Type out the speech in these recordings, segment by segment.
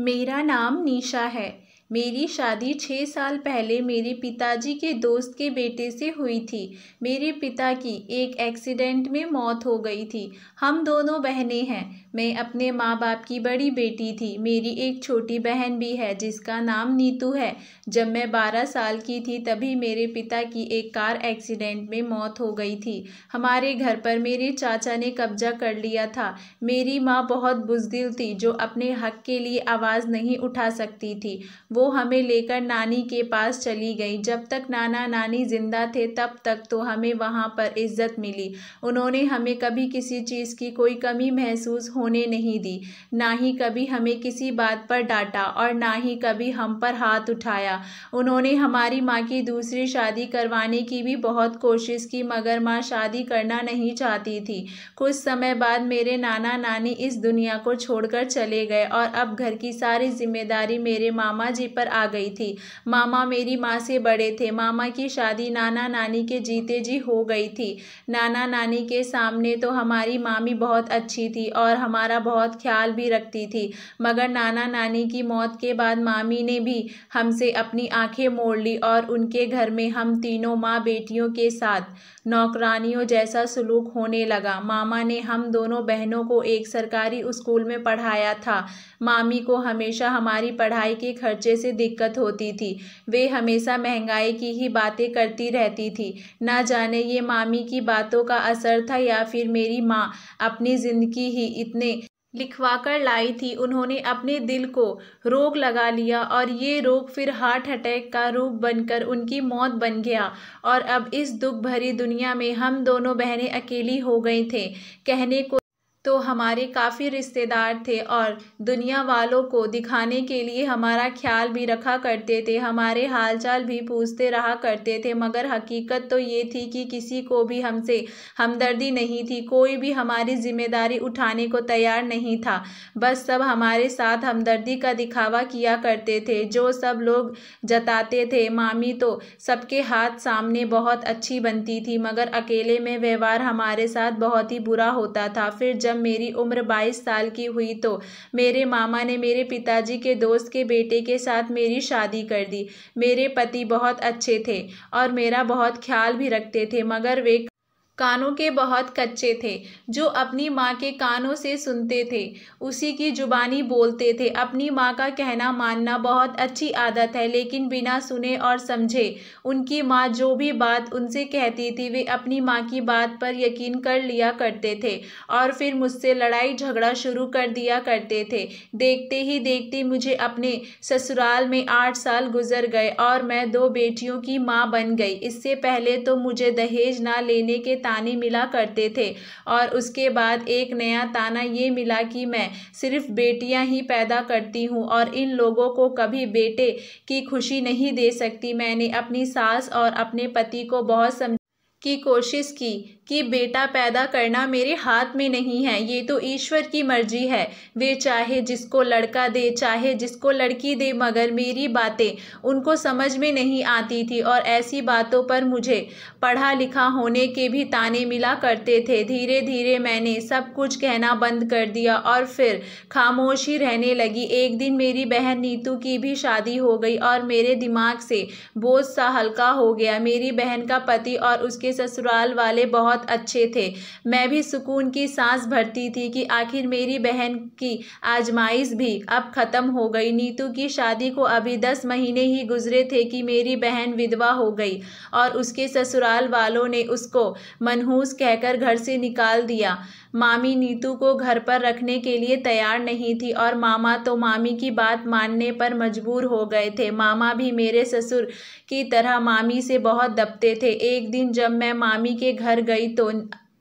मेरा नाम निशा है मेरी शादी छः साल पहले मेरे पिताजी के दोस्त के बेटे से हुई थी मेरे पिता की एक एक्सीडेंट में मौत हो गई थी हम दोनों बहनें हैं मैं अपने माँ बाप की बड़ी बेटी थी मेरी एक छोटी बहन भी है जिसका नाम नीतू है जब मैं बारह साल की थी तभी मेरे पिता की एक कार एक्सीडेंट में मौत हो गई थी हमारे घर पर मेरे चाचा ने कब्जा कर लिया था मेरी माँ बहुत बुजदिल थी जो अपने हक के लिए आवाज़ नहीं उठा सकती थी वो हमें लेकर नानी के पास चली गई जब तक नाना नानी ज़िंदा थे तब तक तो हमें वहाँ पर इज्जत मिली उन्होंने हमें कभी किसी चीज़ की कोई कमी महसूस होने नहीं दी ना ही कभी हमें किसी बात पर डांटा और ना ही कभी हम पर हाथ उठाया उन्होंने हमारी माँ की दूसरी शादी करवाने की भी बहुत कोशिश की मगर माँ शादी करना नहीं चाहती थी कुछ समय बाद मेरे नाना नानी इस दुनिया को छोड़कर चले गए और अब घर की सारी जिम्मेदारी मेरे मामा जी पर आ गई थी मामा मेरी माँ से बड़े थे मामा की शादी नाना नानी के जीते जी हो गई थी नाना नानी के सामने तो हमारी मामी बहुत अच्छी थी और हम हमारा बहुत ख्याल भी रखती थी मगर नाना नानी की मौत के बाद मामी ने भी हमसे अपनी आंखें मोड़ ली और उनके घर में हम तीनों माँ बेटियों के साथ नौकरानियों जैसा सलूक होने लगा मामा ने हम दोनों बहनों को एक सरकारी स्कूल में पढ़ाया था मामी को हमेशा हमारी पढ़ाई के खर्चे से दिक्कत होती थी वे हमेशा महंगाई की ही बातें करती रहती थी ना जाने ये मामी की बातों का असर था या फिर मेरी माँ अपनी ज़िंदगी ही इतनी ने लिखवाकर लाई थी उन्होंने अपने दिल को रोग लगा लिया और ये रोग फिर हार्ट अटैक का रूप बनकर उनकी मौत बन गया और अब इस दुख भरी दुनिया में हम दोनों बहनें अकेली हो गई थे कहने को तो हमारे काफ़ी रिश्तेदार थे और दुनिया वालों को दिखाने के लिए हमारा ख्याल भी रखा करते थे हमारे हालचाल भी पूछते रहा करते थे मगर हकीकत तो ये थी कि किसी को भी हमसे हमदर्दी नहीं थी कोई भी हमारी जिम्मेदारी उठाने को तैयार नहीं था बस सब हमारे साथ हमदर्दी का दिखावा किया करते थे जो सब लोग जताते थे मामी तो सबके हाथ सामने बहुत अच्छी बनती थी मगर अकेले में व्यवहार हमारे साथ बहुत ही बुरा होता था फिर जब मेरी उम्र बाईस साल की हुई तो मेरे मामा ने मेरे पिताजी के दोस्त के बेटे के साथ मेरी शादी कर दी मेरे पति बहुत अच्छे थे और मेरा बहुत ख्याल भी रखते थे मगर वे कानों के बहुत कच्चे थे जो अपनी माँ के कानों से सुनते थे उसी की जुबानी बोलते थे अपनी माँ का कहना मानना बहुत अच्छी आदत है लेकिन बिना सुने और समझे उनकी माँ जो भी बात उनसे कहती थी वे अपनी माँ की बात पर यकीन कर लिया करते थे और फिर मुझसे लड़ाई झगड़ा शुरू कर दिया करते थे देखते ही देखते मुझे अपने ससुराल में आठ साल गुजर गए और मैं दो बेटियों की माँ बन गई इससे पहले तो मुझे दहेज ना लेने के ताने मिला करते थे और उसके बाद एक नया ताना ये मिला कि मैं सिर्फ बेटियां ही पैदा करती हूँ और इन लोगों को कभी बेटे की खुशी नहीं दे सकती मैंने अपनी सास और अपने पति को बहुत समझ की कोशिश की कि बेटा पैदा करना मेरे हाथ में नहीं है ये तो ईश्वर की मर्जी है वे चाहे जिसको लड़का दे चाहे जिसको लड़की दे मगर मेरी बातें उनको समझ में नहीं आती थी और ऐसी बातों पर मुझे पढ़ा लिखा होने के भी ताने मिला करते थे धीरे धीरे मैंने सब कुछ कहना बंद कर दिया और फिर खामोशी रहने लगी एक दिन मेरी बहन नीतू की भी शादी हो गई और मेरे दिमाग से बोझ सा हल्का हो गया मेरी बहन का पति और उसके ससुराल वाले बहुत बहुत अच्छे थे मैं भी सुकून की सांस भरती थी कि आखिर मेरी बहन की आजमाइश भी अब ख़त्म हो गई नीतू की शादी को अभी दस महीने ही गुजरे थे कि मेरी बहन विधवा हो गई और उसके ससुराल वालों ने उसको मनहूस कहकर घर से निकाल दिया मामी नीतू को घर पर रखने के लिए तैयार नहीं थी और मामा तो मामी की बात मानने पर मजबूर हो गए थे मामा भी मेरे ससुर की तरह मामी से बहुत दबते थे एक दिन जब मैं मामी के घर गई तो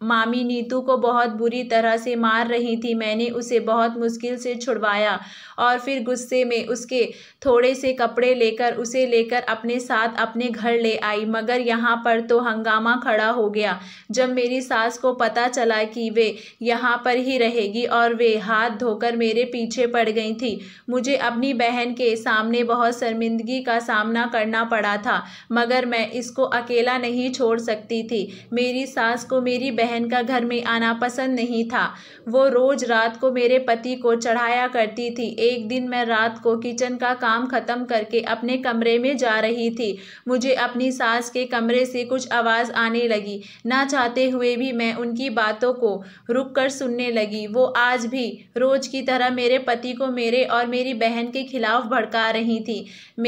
मामी नीतू को बहुत बुरी तरह से मार रही थी मैंने उसे बहुत मुश्किल से छुड़वाया और फिर गुस्से में उसके थोड़े से कपड़े लेकर उसे लेकर अपने साथ अपने घर ले आई मगर यहाँ पर तो हंगामा खड़ा हो गया जब मेरी सास को पता चला कि वे यहाँ पर ही रहेगी और वे हाथ धोकर मेरे पीछे पड़ गई थी मुझे अपनी बहन के सामने बहुत शर्मिंदगी का सामना करना पड़ा था मगर मैं इसको अकेला नहीं छोड़ सकती थी मेरी सास को मेरी बहन का घर में आना पसंद नहीं था वो रोज़ रात को मेरे पति को चढ़ाया करती थी एक दिन मैं रात को किचन का काम ख़त्म करके अपने कमरे में जा रही थी मुझे अपनी सास के कमरे से कुछ आवाज़ आने लगी ना चाहते हुए भी मैं उनकी बातों को रुक कर सुनने लगी वो आज भी रोज़ की तरह मेरे पति को मेरे और मेरी बहन के खिलाफ भड़का रही थी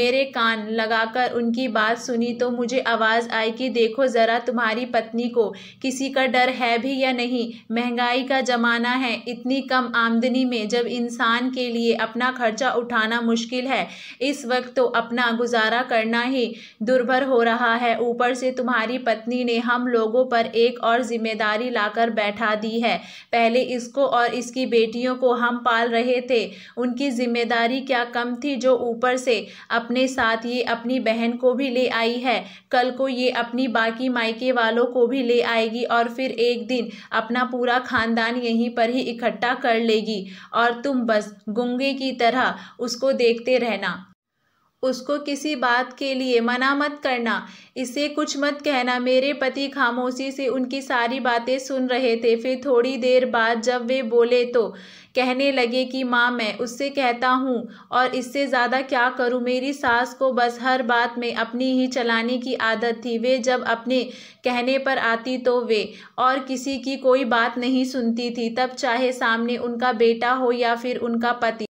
मेरे कान लगाकर उनकी बात सुनी तो मुझे आवाज़ आई कि देखो ज़रा तुम्हारी पत्नी को किसी का डर पर है भी या नहीं महंगाई का ज़माना है इतनी कम आमदनी में जब इंसान के लिए अपना खर्चा उठाना मुश्किल है इस वक्त तो अपना गुजारा करना ही दुर्भर हो रहा है ऊपर से तुम्हारी पत्नी ने हम लोगों पर एक और जिम्मेदारी लाकर बैठा दी है पहले इसको और इसकी बेटियों को हम पाल रहे थे उनकी जिम्मेदारी क्या कम थी जो ऊपर से अपने साथ ये अपनी बहन को भी ले आई है कल को ये अपनी बाकी मायके वालों को भी ले आएगी और फिर एक दिन अपना पूरा खानदान यहीं पर ही इकट्ठा कर लेगी और तुम बस गुंगे की तरह उसको देखते रहना उसको किसी बात के लिए मना मत करना इसे कुछ मत कहना मेरे पति खामोशी से उनकी सारी बातें सुन रहे थे फिर थोड़ी देर बाद जब वे बोले तो कहने लगे कि माँ मैं उससे कहता हूँ और इससे ज़्यादा क्या करूँ मेरी सास को बस हर बात में अपनी ही चलाने की आदत थी वे जब अपने कहने पर आती तो वे और किसी की कोई बात नहीं सुनती थी तब चाहे सामने उनका बेटा हो या फिर उनका पति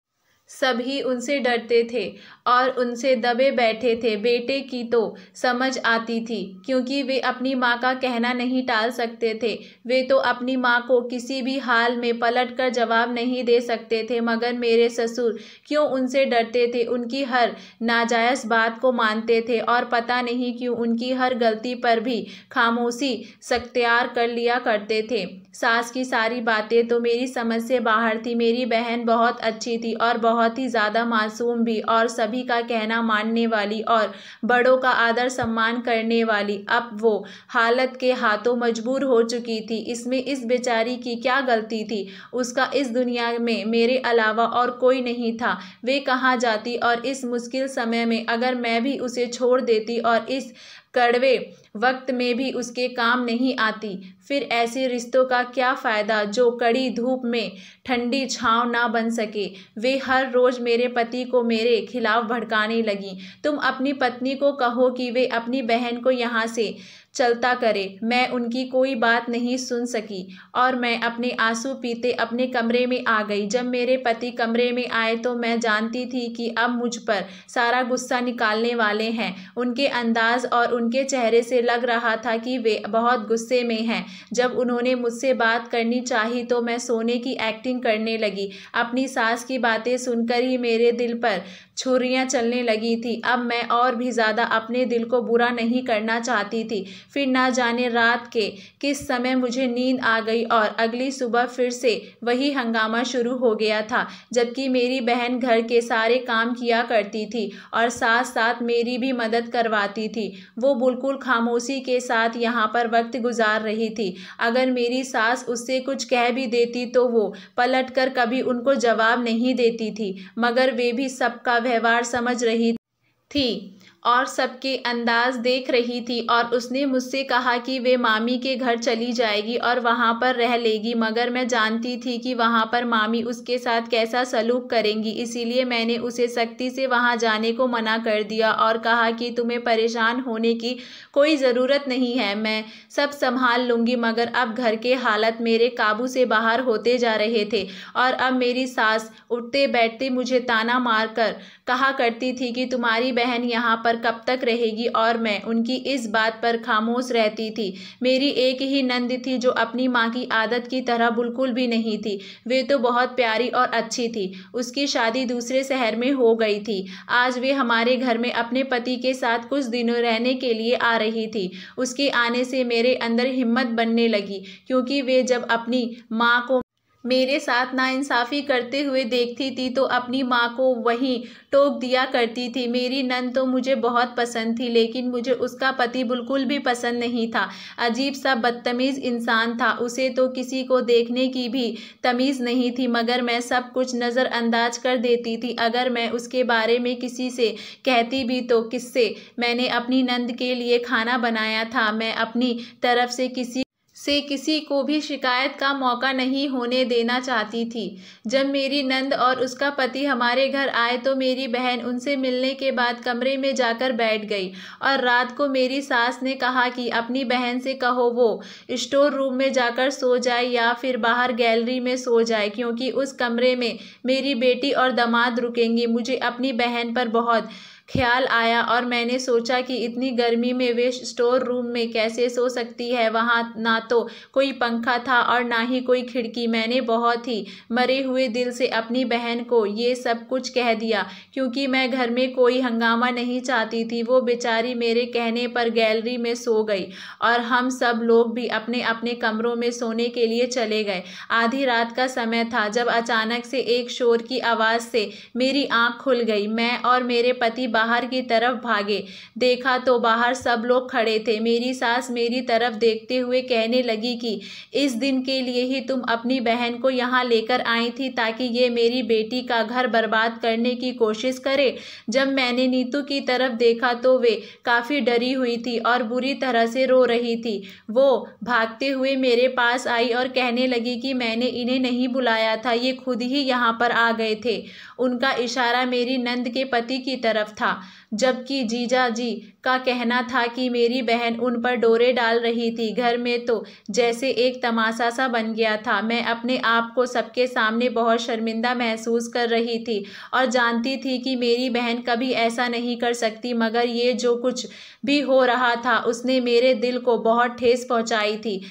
सभी उनसे डरते थे और उनसे दबे बैठे थे बेटे की तो समझ आती थी क्योंकि वे अपनी माँ का कहना नहीं टाल सकते थे वे तो अपनी माँ को किसी भी हाल में पलट कर जवाब नहीं दे सकते थे मगर मेरे ससुर क्यों उनसे डरते थे उनकी हर नाजायज़ बात को मानते थे और पता नहीं क्यों उनकी हर गलती पर भी खामोशी सख्तियार कर लिया करते थे सास की सारी बातें तो मेरी समझ से बाहर थी मेरी बहन बहुत अच्छी थी और बहुत बहुत ही ज़्यादा मासूम भी और सभी का कहना मानने वाली और बड़ों का आदर सम्मान करने वाली अब वो हालत के हाथों मजबूर हो चुकी थी इसमें इस बेचारी की क्या गलती थी उसका इस दुनिया में मेरे अलावा और कोई नहीं था वे कहाँ जाती और इस मुश्किल समय में अगर मैं भी उसे छोड़ देती और इस कड़वे वक्त में भी उसके काम नहीं आती फिर ऐसे रिश्तों का क्या फ़ायदा जो कड़ी धूप में ठंडी छाँव ना बन सके वे हर रोज़ मेरे पति को मेरे खिलाफ़ भड़काने लगी तुम अपनी पत्नी को कहो कि वे अपनी बहन को यहाँ से चलता करे मैं उनकी कोई बात नहीं सुन सकी और मैं अपने आंसू पीते अपने कमरे में आ गई जब मेरे पति कमरे में आए तो मैं जानती थी कि अब मुझ पर सारा गुस्सा निकालने वाले हैं उनके अंदाज और उनके चेहरे से लग रहा था कि वे बहुत गुस्से में हैं जब उन्होंने मुझसे बात करनी चाही तो मैं सोने की एक्टिंग करने लगी अपनी सास की बातें सुनकर ही मेरे दिल पर छुरियाँ चलने लगी थी अब मैं और भी ज़्यादा अपने दिल को बुरा नहीं करना चाहती थी फिर ना जाने रात के किस समय मुझे नींद आ गई और अगली सुबह फिर से वही हंगामा शुरू हो गया था जबकि मेरी बहन घर के सारे काम किया करती थी और साथ साथ मेरी भी मदद करवाती थी वो बिल्कुल खामोशी के साथ यहाँ पर वक्त गुजार रही थी अगर मेरी सास उससे कुछ कह भी देती तो वो पलट कर कभी उनको जवाब नहीं देती थी मगर वे भी सबका व्यवहार समझ रही थी और सबके अंदाज देख रही थी और उसने मुझसे कहा कि वे मामी के घर चली जाएगी और वहाँ पर रह लेगी मगर मैं जानती थी कि वहाँ पर मामी उसके साथ कैसा सलूक करेंगी इसीलिए मैंने उसे सख्ती से वहाँ जाने को मना कर दिया और कहा कि तुम्हें परेशान होने की कोई ज़रूरत नहीं है मैं सब संभाल लूँगी मगर अब घर के हालत मेरे काबू से बाहर होते जा रहे थे और अब मेरी सास उठते बैठते मुझे ताना मार कर कहा करती थी कि तुम्हारी बहन यहाँ पर पर कब तक रहेगी और मैं उनकी इस बात पर खामोश रहती थी मेरी एक ही नंद थी जो अपनी माँ की आदत की तरह बिल्कुल भी नहीं थी वे तो बहुत प्यारी और अच्छी थी उसकी शादी दूसरे शहर में हो गई थी आज वे हमारे घर में अपने पति के साथ कुछ दिनों रहने के लिए आ रही थी उसके आने से मेरे अंदर हिम्मत बनने लगी क्योंकि वे जब अपनी माँ को मेरे साथ नाइंसाफ़ी करते हुए देखती थी तो अपनी माँ को वहीं टोक दिया करती थी मेरी नन तो मुझे बहुत पसंद थी लेकिन मुझे उसका पति बिल्कुल भी पसंद नहीं था अजीब सा बदतमीज़ इंसान था उसे तो किसी को देखने की भी तमीज़ नहीं थी मगर मैं सब कुछ नज़रअंदाज कर देती थी अगर मैं उसके बारे में किसी से कहती भी तो किससे मैंने अपनी नंद के लिए खाना बनाया था मैं अपनी तरफ से किसी से किसी को भी शिकायत का मौका नहीं होने देना चाहती थी जब मेरी नंद और उसका पति हमारे घर आए तो मेरी बहन उनसे मिलने के बाद कमरे में जाकर बैठ गई और रात को मेरी सास ने कहा कि अपनी बहन से कहो वो स्टोर रूम में जाकर सो जाए या फिर बाहर गैलरी में सो जाए क्योंकि उस कमरे में मेरी बेटी और दामाद रुकेंगी मुझे अपनी बहन पर बहुत ख्याल आया और मैंने सोचा कि इतनी गर्मी में वे स्टोर रूम में कैसे सो सकती है वहाँ ना तो कोई पंखा था और ना ही कोई खिड़की मैंने बहुत ही मरे हुए दिल से अपनी बहन को ये सब कुछ कह दिया क्योंकि मैं घर में कोई हंगामा नहीं चाहती थी वो बेचारी मेरे कहने पर गैलरी में सो गई और हम सब लोग भी अपने अपने कमरों में सोने के लिए चले गए आधी रात का समय था जब अचानक से एक शोर की आवाज़ से मेरी आँख खुल गई मैं और मेरे पति बाहर की तरफ भागे देखा तो बाहर सब लोग खड़े थे मेरी सास मेरी तरफ देखते हुए कहने लगी कि इस दिन के लिए ही तुम अपनी बहन को यहाँ लेकर आई थी ताकि ये मेरी बेटी का घर बर्बाद करने की कोशिश करे जब मैंने नीतू की तरफ देखा तो वे काफ़ी डरी हुई थी और बुरी तरह से रो रही थी वो भागते हुए मेरे पास आई और कहने लगी कि मैंने इन्हें नहीं बुलाया था ये खुद ही यहाँ पर आ गए थे उनका इशारा मेरी नंद के पति की तरफ था था जबकि जीजा जी का कहना था कि मेरी बहन उन पर डोरे डाल रही थी घर में तो जैसे एक तमाशा सा बन गया था मैं अपने आप को सबके सामने बहुत शर्मिंदा महसूस कर रही थी और जानती थी कि मेरी बहन कभी ऐसा नहीं कर सकती मगर ये जो कुछ भी हो रहा था उसने मेरे दिल को बहुत ठेस पहुंचाई थी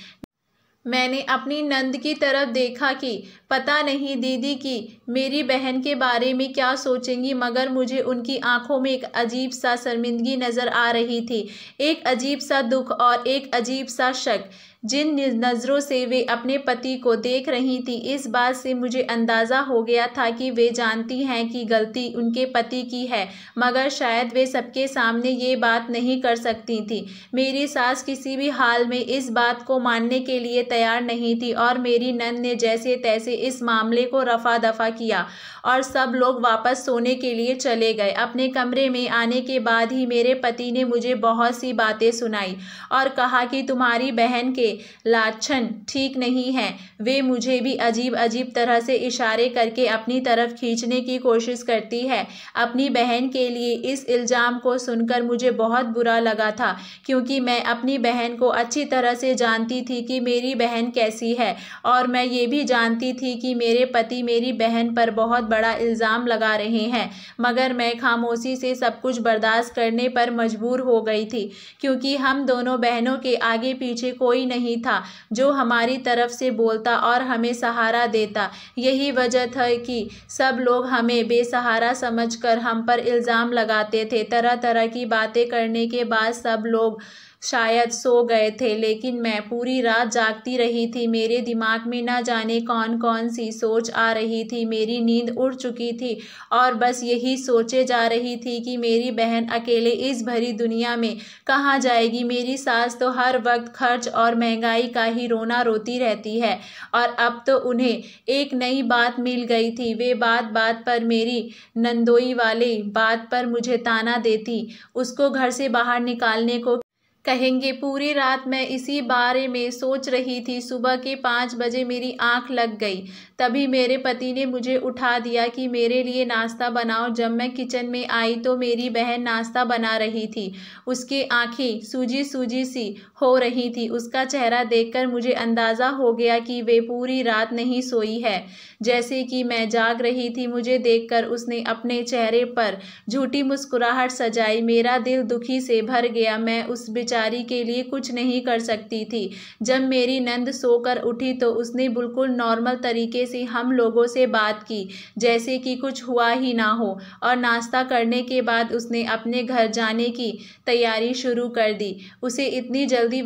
मैंने अपनी नंद की तरफ देखा कि पता नहीं दीदी की मेरी बहन के बारे में क्या सोचेंगी मगर मुझे उनकी आंखों में एक अजीब सा शर्मिंदगी नज़र आ रही थी एक अजीब सा दुख और एक अजीब सा शक जिन नज़रों से वे अपने पति को देख रही थी इस बात से मुझे अंदाज़ा हो गया था कि वे जानती हैं कि गलती उनके पति की है मगर शायद वे सबके सामने ये बात नहीं कर सकती थी मेरी सास किसी भी हाल में इस बात को मानने के लिए तैयार नहीं थी और मेरी नंद ने जैसे तैसे इस मामले को रफा दफा किया और सब लोग वापस सोने के लिए चले गए अपने कमरे में आने के बाद ही मेरे पति ने मुझे बहुत सी बातें सुनाई और कहा कि तुम्हारी बहन के लाछन ठीक नहीं है वे मुझे भी अजीब अजीब तरह से इशारे करके अपनी तरफ खींचने की कोशिश करती है अपनी बहन के लिए इस इल्ज़ाम को सुनकर मुझे बहुत बुरा लगा था क्योंकि मैं अपनी बहन को अच्छी तरह से जानती थी कि मेरी बहन कैसी है और मैं ये भी जानती थी कि मेरे पति मेरी बहन पर बहुत बड़ा इल्ज़ाम लगा रहे हैं मगर मैं खामोशी से सब कुछ बर्दाश्त करने पर मजबूर हो गई थी क्योंकि हम दोनों बहनों के आगे पीछे कोई नहीं नहीं था जो हमारी तरफ से बोलता और हमें सहारा देता यही वजह था कि सब लोग हमें बेसहारा समझकर हम पर इल्ज़ाम लगाते थे तरह तरह की बातें करने के बाद सब लोग शायद सो गए थे लेकिन मैं पूरी रात जागती रही थी मेरे दिमाग में न जाने कौन कौन सी सोच आ रही थी मेरी नींद उड़ चुकी थी और बस यही सोचे जा रही थी कि मेरी बहन अकेले इस भरी दुनिया में कहाँ जाएगी मेरी सास तो हर वक्त खर्च और महंगाई का ही रोना रोती रहती है और अब तो उन्हें एक नई बात मिल गई थी वे बात बात पर मेरी नंदोई वाले बात पर मुझे ताना देती उसको घर से बाहर निकालने को कहेंगे पूरी रात मैं इसी बारे में सोच रही थी सुबह के पाँच बजे मेरी आंख लग गई तभी मेरे पति ने मुझे उठा दिया कि मेरे लिए नाश्ता बनाओ जब मैं किचन में आई तो मेरी बहन नाश्ता बना रही थी उसकी आंखें सूजी सूजी सी हो रही थी उसका चेहरा देखकर मुझे अंदाज़ा हो गया कि वे पूरी रात नहीं सोई है जैसे कि मैं जाग रही थी मुझे देख उसने अपने चेहरे पर झूठी मुस्कुराहट सजाई मेरा दिल दुखी से भर गया मैं उस बेचारी के लिए कुछ नहीं कर सकती थी जब मेरी नंद सोकर उठी तो उसने बिल्कुल नॉर्मल तरीके से हम लोगों से बात की जैसे कि कुछ हुआ ही ना हो और नाश्ता करने के बाद उसने अपने घर जाने की तैयारी शुरू कर दी उसे इतनी जल्दी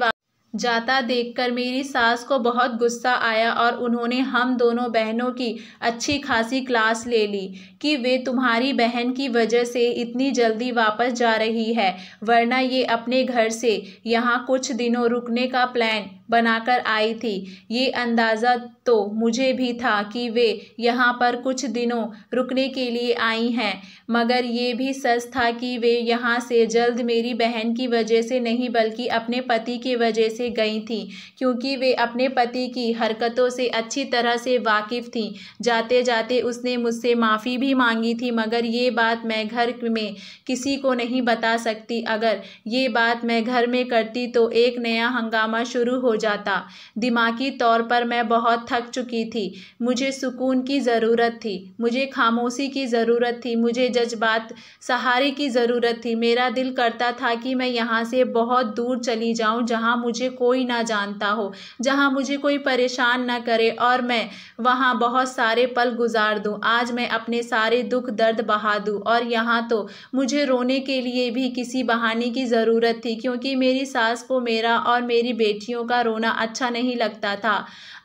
जाता देखकर मेरी सास को बहुत गुस्सा आया और उन्होंने हम दोनों बहनों की अच्छी खासी क्लास ले ली कि वे तुम्हारी बहन की वजह से इतनी जल्दी वापस जा रही है वरना ये अपने घर से यहाँ कुछ दिनों रुकने का प्लान बनाकर आई थी ये अंदाज़ा तो मुझे भी था कि वे यहाँ पर कुछ दिनों रुकने के लिए आई हैं मगर ये भी सच था कि वे यहाँ से जल्द मेरी बहन की वजह से नहीं बल्कि अपने पति की वजह से गई थी क्योंकि वे अपने पति की हरकतों से अच्छी तरह से वाकिफ़ थी जाते जाते उसने मुझसे माफ़ी भी ही मांगी थी मगर ये बात मैं घर में किसी को नहीं बता सकती अगर ये बात मैं घर में करती तो एक नया हंगामा शुरू हो जाता दिमागी तौर पर मैं बहुत थक चुकी थी मुझे सुकून की ज़रूरत थी मुझे खामोशी की ज़रूरत थी मुझे जज्बात सहारे की ज़रूरत थी मेरा दिल करता था कि मैं यहाँ से बहुत दूर चली जाऊँ जहाँ मुझे कोई ना जानता हो जहाँ मुझे कोई परेशान ना करे और मैं वहाँ बहुत सारे पल गुजार दूँ आज मैं अपने साथ सारे दुख दर्द बहा दूँ और यहाँ तो मुझे रोने के लिए भी किसी बहाने की ज़रूरत थी क्योंकि मेरी सास को मेरा और मेरी बेटियों का रोना अच्छा नहीं लगता था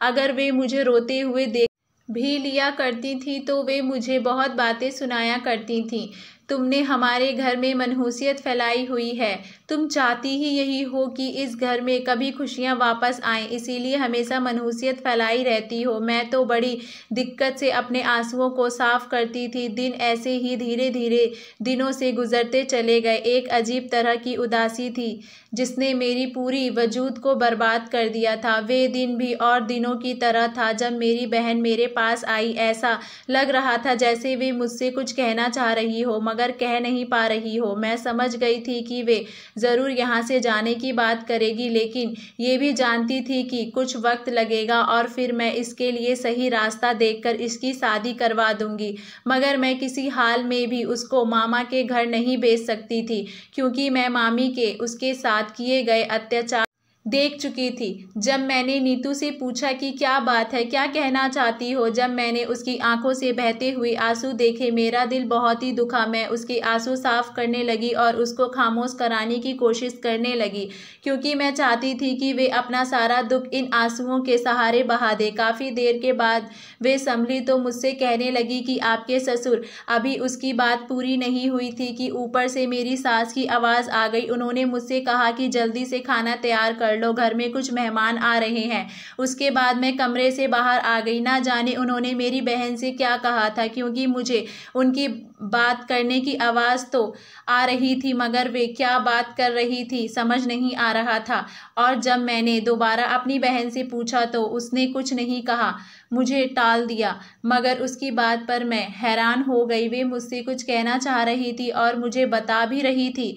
अगर वे मुझे रोते हुए देख भी लिया करती थी तो वे मुझे बहुत बातें सुनाया करती थीं तुमने हमारे घर में मनहूसियत फैलाई हुई है तुम चाहती ही यही हो कि इस घर में कभी खुशियाँ वापस आएँ इसीलिए हमेशा मनहूसियत फैलाई रहती हो मैं तो बड़ी दिक्कत से अपने आंसुओं को साफ करती थी दिन ऐसे ही धीरे धीरे दिनों से गुजरते चले गए एक अजीब तरह की उदासी थी जिसने मेरी पूरी वजूद को बर्बाद कर दिया था वे दिन भी और दिनों की तरह था जब मेरी बहन मेरे पास आई ऐसा लग रहा था जैसे वे मुझसे कुछ कहना चाह रही हो मगर मगर कह नहीं पा रही हो मैं समझ गई थी कि वे ज़रूर यहाँ से जाने की बात करेगी लेकिन ये भी जानती थी कि कुछ वक्त लगेगा और फिर मैं इसके लिए सही रास्ता देखकर इसकी शादी करवा दूंगी मगर मैं किसी हाल में भी उसको मामा के घर नहीं भेज सकती थी क्योंकि मैं मामी के उसके साथ किए गए अत्याचार देख चुकी थी जब मैंने नीतू से पूछा कि क्या बात है क्या कहना चाहती हो जब मैंने उसकी आंखों से बहते हुए आंसू देखे मेरा दिल बहुत ही दुखा मैं उसके आंसू साफ करने लगी और उसको खामोश कराने की कोशिश करने लगी क्योंकि मैं चाहती थी कि वे अपना सारा दुख इन आंसुओं के सहारे बहा दे काफ़ी देर के बाद वे संभली तो मुझसे कहने लगी कि आपके ससुर अभी उसकी बात पूरी नहीं हुई थी कि ऊपर से मेरी सास की आवाज़ आ गई उन्होंने मुझसे कहा कि जल्दी से खाना तैयार कर लो घर में कुछ मेहमान आ रहे हैं उसके बाद मैं कमरे से बाहर आ गई ना जाने उन्होंने मेरी बहन से क्या कहा था क्योंकि मुझे उनकी बात करने की आवाज़ तो आ रही थी मगर वे क्या बात कर रही थी समझ नहीं आ रहा था और जब मैंने दोबारा अपनी बहन से पूछा तो उसने कुछ नहीं कहा मुझे टाल दिया मगर उसकी बात पर मैं हैरान हो गई वे मुझसे कुछ कहना चाह रही थी और मुझे बता भी रही थी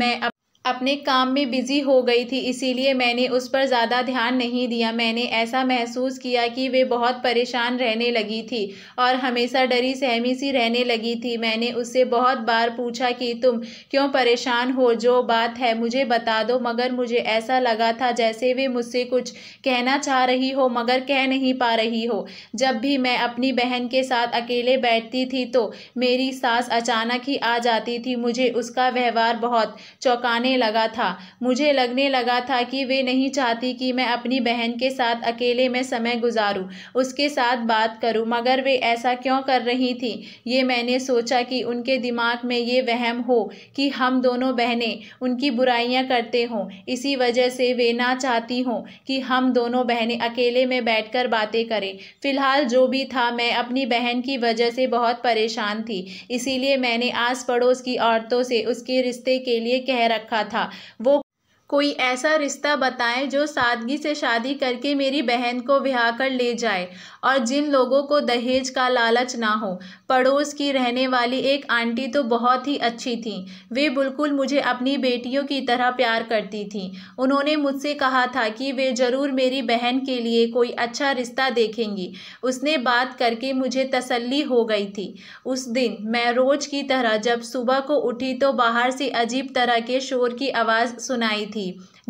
मैं अपने काम में बिज़ी हो गई थी इसीलिए मैंने उस पर ज़्यादा ध्यान नहीं दिया मैंने ऐसा महसूस किया कि वे बहुत परेशान रहने लगी थी और हमेशा डरी सहमी सी रहने लगी थी मैंने उससे बहुत बार पूछा कि तुम क्यों परेशान हो जो बात है मुझे बता दो मगर मुझे ऐसा लगा था जैसे वे मुझसे कुछ कहना चाह रही हो मगर कह नहीं पा रही हो जब भी मैं अपनी बहन के साथ अकेले बैठती थी तो मेरी सास अचानक ही आ जाती थी मुझे उसका व्यवहार बहुत चौंकाने लगा था मुझे लगने लगा था कि वे नहीं चाहती कि मैं अपनी बहन के साथ अकेले में समय गुजारूं उसके साथ बात करूं मगर वे ऐसा क्यों कर रही थी ये मैंने सोचा कि उनके दिमाग में ये वहम हो कि हम दोनों बहनें उनकी बुराइयां करते हों इसी वजह से वे ना चाहती हों कि हम दोनों बहनें अकेले में कर बातें करें फ़िलहाल जो भी था मैं अपनी बहन की वजह से बहुत परेशान थी इसीलिए मैंने आस पड़ोस की औरतों से उसके रिश्ते के लिए कह रखा था वो कोई ऐसा रिश्ता बताएं जो सादगी से शादी करके मेरी बहन को ब्याह कर ले जाए और जिन लोगों को दहेज का लालच ना हो पड़ोस की रहने वाली एक आंटी तो बहुत ही अच्छी थी वे बिल्कुल मुझे अपनी बेटियों की तरह प्यार करती थी उन्होंने मुझसे कहा था कि वे ज़रूर मेरी बहन के लिए कोई अच्छा रिश्ता देखेंगी उसने बात करके मुझे तसल्ली हो गई थी उस दिन मैं रोज़ की तरह जब सुबह को उठी तो बाहर से अजीब तरह के शोर की आवाज़ सुनाई थी थी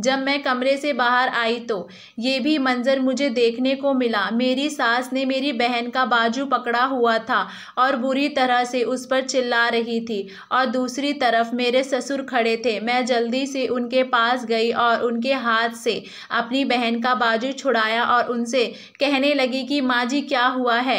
जब मैं कमरे से बाहर आई तो ये भी मंज़र मुझे देखने को मिला मेरी सास ने मेरी बहन का बाजू पकड़ा हुआ था और बुरी तरह से उस पर चिल्ला रही थी और दूसरी तरफ मेरे ससुर खड़े थे मैं जल्दी से उनके पास गई और उनके हाथ से अपनी बहन का बाजू छुड़ाया और उनसे कहने लगी कि माँ जी क्या हुआ है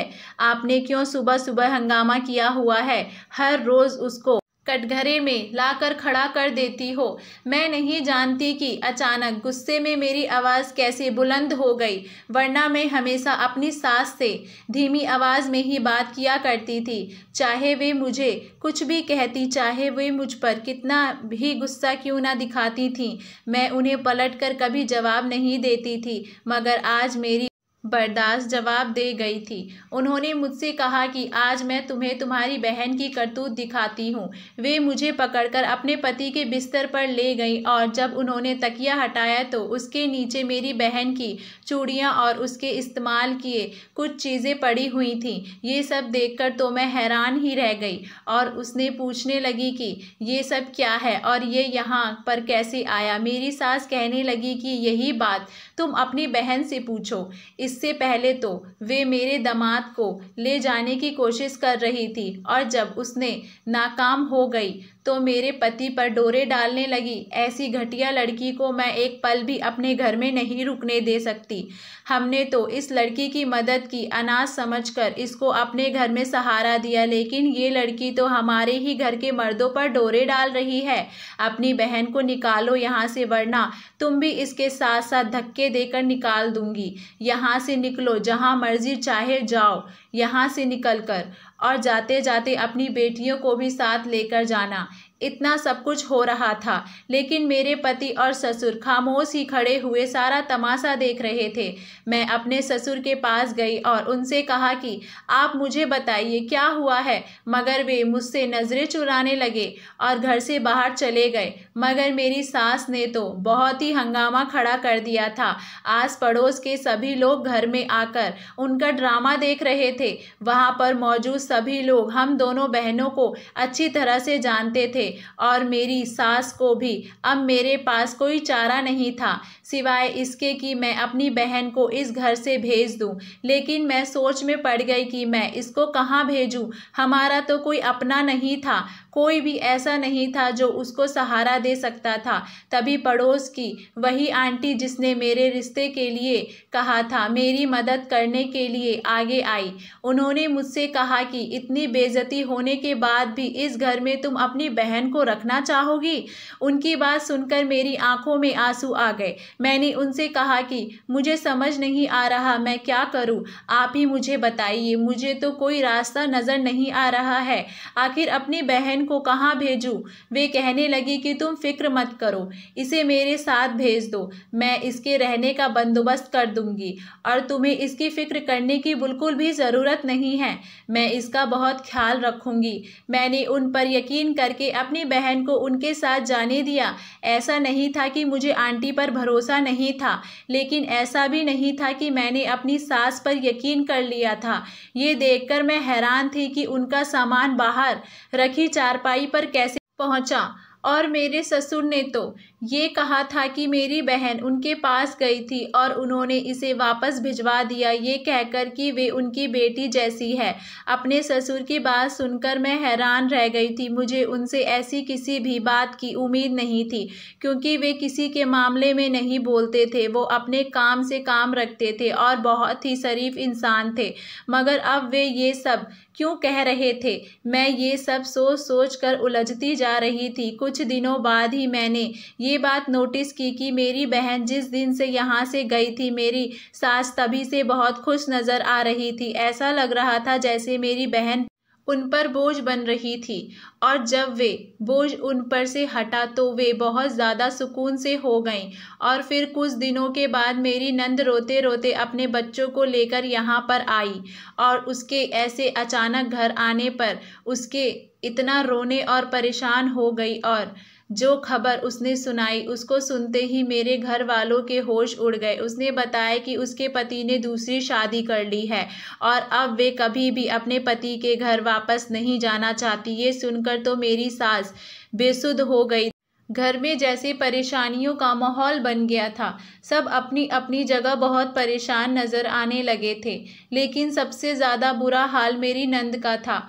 आपने क्यों सुबह सुबह हंगामा किया हुआ है हर रोज़ उसको कटघरे में लाकर खड़ा कर देती हो मैं नहीं जानती कि अचानक गुस्से में मेरी आवाज़ कैसे बुलंद हो गई वरना मैं हमेशा अपनी सास से धीमी आवाज़ में ही बात किया करती थी चाहे वे मुझे कुछ भी कहती चाहे वे मुझ पर कितना भी गुस्सा क्यों ना दिखाती थी मैं उन्हें पलट कर कभी जवाब नहीं देती थी मगर आज मेरी बर्दाश्त जवाब दे गई थी उन्होंने मुझसे कहा कि आज मैं तुम्हें तुम्हारी बहन की करतूत दिखाती हूँ वे मुझे पकड़कर अपने पति के बिस्तर पर ले गई और जब उन्होंने तकिया हटाया तो उसके नीचे मेरी बहन की चूड़ियाँ और उसके इस्तेमाल किए कुछ चीज़ें पड़ी हुई थीं ये सब देख तो मैं हैरान ही रह गई और उसने पूछने लगी कि ये सब क्या है और ये यहाँ पर कैसे आया मेरी सास कहने लगी कि यही बात तुम अपनी बहन से पूछो इससे पहले तो वे मेरे दामाद को ले जाने की कोशिश कर रही थी और जब उसने नाकाम हो गई तो मेरे पति पर डोरे डालने लगी ऐसी घटिया लड़की को मैं एक पल भी अपने घर में नहीं रुकने दे सकती हमने तो इस लड़की की मदद की अनाज समझकर इसको अपने घर में सहारा दिया लेकिन ये लड़की तो हमारे ही घर के मर्दों पर डोरे डाल रही है अपनी बहन को निकालो यहाँ से वरना तुम भी इसके साथ साथ धक्के देकर निकाल दूंगी यहाँ से निकलो जहाँ मर्जी चाहे जाओ यहाँ से निकल कर और जाते जाते अपनी बेटियों को भी साथ लेकर जाना इतना सब कुछ हो रहा था लेकिन मेरे पति और ससुर खामोश ही खड़े हुए सारा तमाशा देख रहे थे मैं अपने ससुर के पास गई और उनसे कहा कि आप मुझे बताइए क्या हुआ है मगर वे मुझसे नज़रें चुराने लगे और घर से बाहर चले गए मगर मेरी सास ने तो बहुत ही हंगामा खड़ा कर दिया था आस पड़ोस के सभी लोग घर में आकर उनका ड्रामा देख रहे थे वहाँ पर मौजूद सभी लोग हम दोनों बहनों को अच्छी तरह से जानते थे और मेरी सास को भी अब मेरे पास कोई चारा नहीं था सिवाय इसके कि मैं अपनी बहन को इस घर से भेज दूं लेकिन मैं सोच में पड़ गई कि मैं इसको कहाँ भेजूं हमारा तो कोई अपना नहीं था कोई भी ऐसा नहीं था जो उसको सहारा दे सकता था तभी पड़ोस की वही आंटी जिसने मेरे रिश्ते के लिए कहा था मेरी मदद करने के लिए आगे आई उन्होंने मुझसे कहा कि इतनी बेजती होने के बाद भी इस घर में तुम अपनी बहन बहन को रखना चाहोगी उनकी बात सुनकर मेरी आंखों में आंसू आ गए मैंने उनसे कहा कि मुझे समझ नहीं आ रहा मैं क्या करूं आप ही मुझे बताइए मुझे तो कोई रास्ता नज़र नहीं आ रहा है आखिर अपनी बहन को कहाँ भेजूँ वे कहने लगी कि तुम फिक्र मत करो इसे मेरे साथ भेज दो मैं इसके रहने का बंदोबस्त कर दूंगी और तुम्हें इसकी फ़िक्र करने की बिल्कुल भी ज़रूरत नहीं है मैं इसका बहुत ख्याल रखूंगी मैंने उन पर यकीन करके अब अपनी बहन को उनके साथ जाने दिया ऐसा नहीं था कि मुझे आंटी पर भरोसा नहीं था लेकिन ऐसा भी नहीं था कि मैंने अपनी सास पर यकीन कर लिया था ये देखकर मैं हैरान थी कि उनका सामान बाहर रखी चारपाई पर कैसे पहुंचा और मेरे ससुर ने तो ये कहा था कि मेरी बहन उनके पास गई थी और उन्होंने इसे वापस भिजवा दिया ये कहकर कि वे उनकी बेटी जैसी है अपने ससुर की बात सुनकर मैं हैरान रह गई थी मुझे उनसे ऐसी किसी भी बात की उम्मीद नहीं थी क्योंकि वे किसी के मामले में नहीं बोलते थे वो अपने काम से काम रखते थे और बहुत ही शरीफ इंसान थे मगर अब वे ये सब क्यों कह रहे थे मैं ये सब सोच सोच कर उलझती जा रही थी कुछ दिनों बाद ही मैंने ये बात नोटिस की कि मेरी बहन जिस दिन से यहाँ से गई थी मेरी सास तभी से बहुत खुश नज़र आ रही थी ऐसा लग रहा था जैसे मेरी बहन उन पर बोझ बन रही थी और जब वे बोझ उन पर से हटा तो वे बहुत ज़्यादा सुकून से हो गईं और फिर कुछ दिनों के बाद मेरी नंद रोते रोते अपने बच्चों को लेकर यहाँ पर आई और उसके ऐसे अचानक घर आने पर उसके इतना रोने और परेशान हो गई और जो खबर उसने सुनाई उसको सुनते ही मेरे घर वालों के होश उड़ गए उसने बताया कि उसके पति ने दूसरी शादी कर ली है और अब वे कभी भी अपने पति के घर वापस नहीं जाना चाहती ये सुनकर तो मेरी सास बेसुध हो गई घर में जैसे परेशानियों का माहौल बन गया था सब अपनी अपनी जगह बहुत परेशान नज़र आने लगे थे लेकिन सबसे ज़्यादा बुरा हाल मेरी नंद का था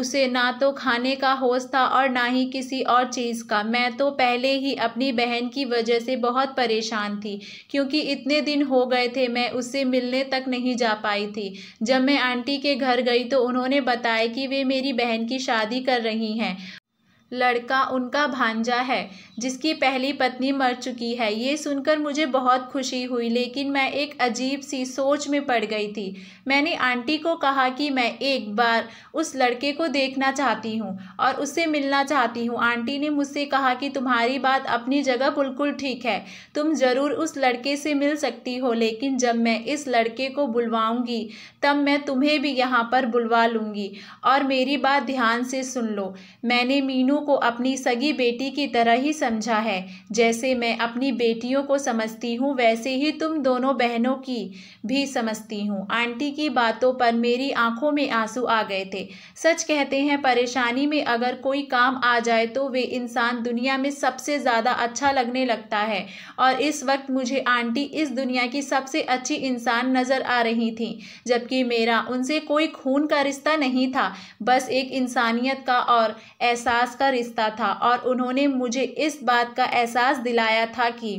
उसे ना तो खाने का होश था और ना ही किसी और चीज़ का मैं तो पहले ही अपनी बहन की वजह से बहुत परेशान थी क्योंकि इतने दिन हो गए थे मैं उससे मिलने तक नहीं जा पाई थी जब मैं आंटी के घर गई तो उन्होंने बताया कि वे मेरी बहन की शादी कर रही हैं लड़का उनका भांजा है जिसकी पहली पत्नी मर चुकी है ये सुनकर मुझे बहुत खुशी हुई लेकिन मैं एक अजीब सी सोच में पड़ गई थी मैंने आंटी को कहा कि मैं एक बार उस लड़के को देखना चाहती हूँ और उससे मिलना चाहती हूँ आंटी ने मुझसे कहा कि तुम्हारी बात अपनी जगह बिल्कुल ठीक है तुम ज़रूर उस लड़के से मिल सकती हो लेकिन जब मैं इस लड़के को बुलवाऊँगी तब मैं तुम्हें भी यहाँ पर बुलवा लूँगी और मेरी बात ध्यान से सुन लो मैंने मीनू को अपनी सगी बेटी की तरह ही समझा है जैसे मैं अपनी बेटियों को समझती हूँ वैसे ही तुम दोनों बहनों की भी समझती हूँ आंटी की बातों पर मेरी आंखों में आंसू आ गए थे सच कहते हैं परेशानी में अगर कोई काम आ जाए तो वे इंसान दुनिया में सबसे ज़्यादा अच्छा लगने लगता है और इस वक्त मुझे आंटी इस दुनिया की सबसे अच्छी इंसान नज़र आ रही थी जबकि जबकि मेरा उनसे कोई खून का रिश्ता नहीं था बस एक इंसानियत का और एहसास का रिश्ता था और उन्होंने मुझे इस बात का एहसास दिलाया था कि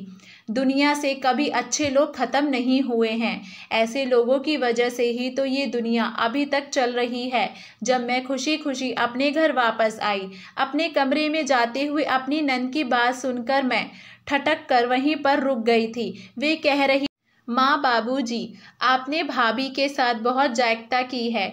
दुनिया से कभी अच्छे लोग ख़त्म नहीं हुए हैं ऐसे लोगों की वजह से ही तो ये दुनिया अभी तक चल रही है जब मैं खुशी खुशी अपने घर वापस आई अपने कमरे में जाते हुए अपनी नन की बात सुनकर मैं ठटक कर वहीं पर रुक गई थी वे कह रही माँ बाबूजी, आपने भाभी के साथ बहुत जायकता की है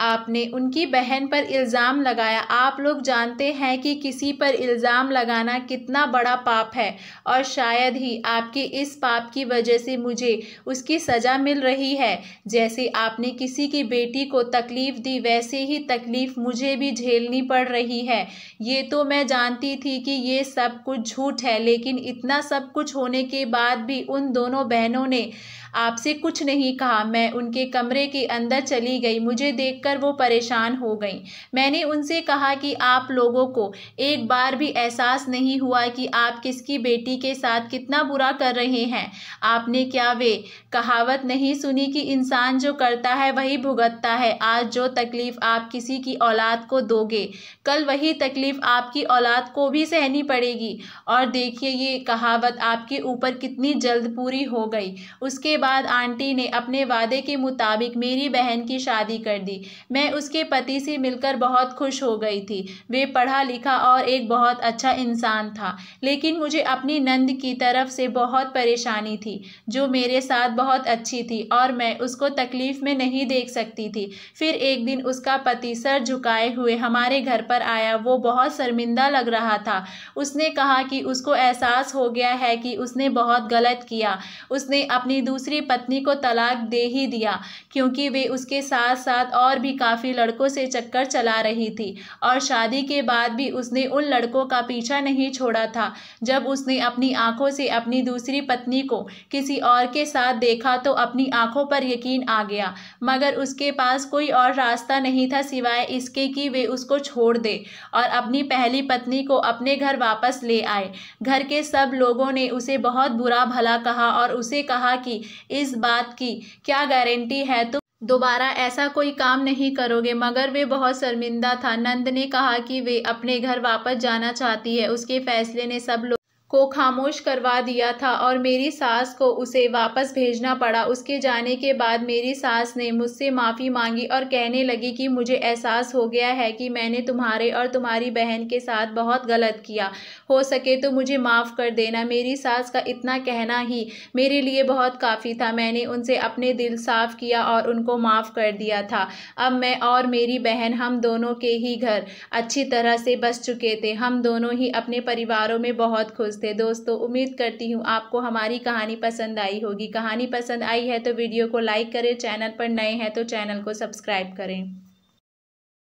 आपने उनकी बहन पर इल्ज़ाम लगाया आप लोग जानते हैं कि किसी पर इल्ज़ाम लगाना कितना बड़ा पाप है और शायद ही आपके इस पाप की वजह से मुझे उसकी सज़ा मिल रही है जैसे आपने किसी की बेटी को तकलीफ़ दी वैसे ही तकलीफ़ मुझे भी झेलनी पड़ रही है ये तो मैं जानती थी कि ये सब कुछ झूठ है लेकिन इतना सब कुछ होने के बाद भी उन दोनों बहनों ने आपसे कुछ नहीं कहा मैं उनके कमरे के अंदर चली गई मुझे देखकर वो परेशान हो गई मैंने उनसे कहा कि आप लोगों को एक बार भी एहसास नहीं हुआ कि आप किसकी बेटी के साथ कितना बुरा कर रहे हैं आपने क्या वे कहावत नहीं सुनी कि इंसान जो करता है वही भुगतता है आज जो तकलीफ़ आप किसी की औलाद को दोगे कल वही तकलीफ़ आपकी औलाद को भी सहनी पड़ेगी और देखिए ये कहावत आपके ऊपर कितनी जल्द पूरी हो गई उसके बाद बाद आंटी ने अपने वादे के मुताबिक मेरी बहन की शादी कर दी मैं उसके पति से मिलकर बहुत खुश हो गई थी वे पढ़ा लिखा और एक बहुत अच्छा इंसान था लेकिन मुझे अपनी नंद की तरफ से बहुत परेशानी थी जो मेरे साथ बहुत अच्छी थी और मैं उसको तकलीफ़ में नहीं देख सकती थी फिर एक दिन उसका पति सर झुकाए हुए हमारे घर पर आया वो बहुत शर्मिंदा लग रहा था उसने कहा कि उसको एहसास हो गया है कि उसने बहुत गलत किया उसने अपनी दूसरी दूसरी पत्नी को तलाक दे ही दिया क्योंकि वे उसके साथ साथ और भी काफ़ी लड़कों से चक्कर चला रही थी और शादी के बाद भी उसने उन लड़कों का पीछा नहीं छोड़ा था जब उसने अपनी आंखों से अपनी दूसरी पत्नी को किसी और के साथ देखा तो अपनी आंखों पर यकीन आ गया मगर उसके पास कोई और रास्ता नहीं था सिवाय इसके कि वे उसको छोड़ दे और अपनी पहली पत्नी को अपने घर वापस ले आए घर के सब लोगों ने उसे बहुत बुरा भला कहा और उसे कहा कि इस बात की क्या गारंटी है तुम तो दोबारा ऐसा कोई काम नहीं करोगे मगर वे बहुत शर्मिंदा था नंद ने कहा कि वे अपने घर वापस जाना चाहती है उसके फैसले ने सब लोग को खामोश करवा दिया था और मेरी सास को उसे वापस भेजना पड़ा उसके जाने के बाद मेरी सास ने मुझसे माफ़ी मांगी और कहने लगी कि मुझे एहसास हो गया है कि मैंने तुम्हारे और तुम्हारी बहन के साथ बहुत गलत किया हो सके तो मुझे माफ़ कर देना मेरी सास का इतना कहना ही मेरे लिए बहुत काफ़ी था मैंने उनसे अपने दिल साफ़ किया और उनको माफ़ कर दिया था अब मैं और मेरी बहन हम दोनों के ही घर अच्छी तरह से बस चुके थे हम दोनों ही अपने परिवारों में बहुत खुश दोस्त थे दोस्तों उम्मीद करती हूँ आपको हमारी कहानी पसंद आई होगी कहानी पसंद आई है तो वीडियो को लाइक करें चैनल पर नए हैं तो चैनल को सब्सक्राइब करें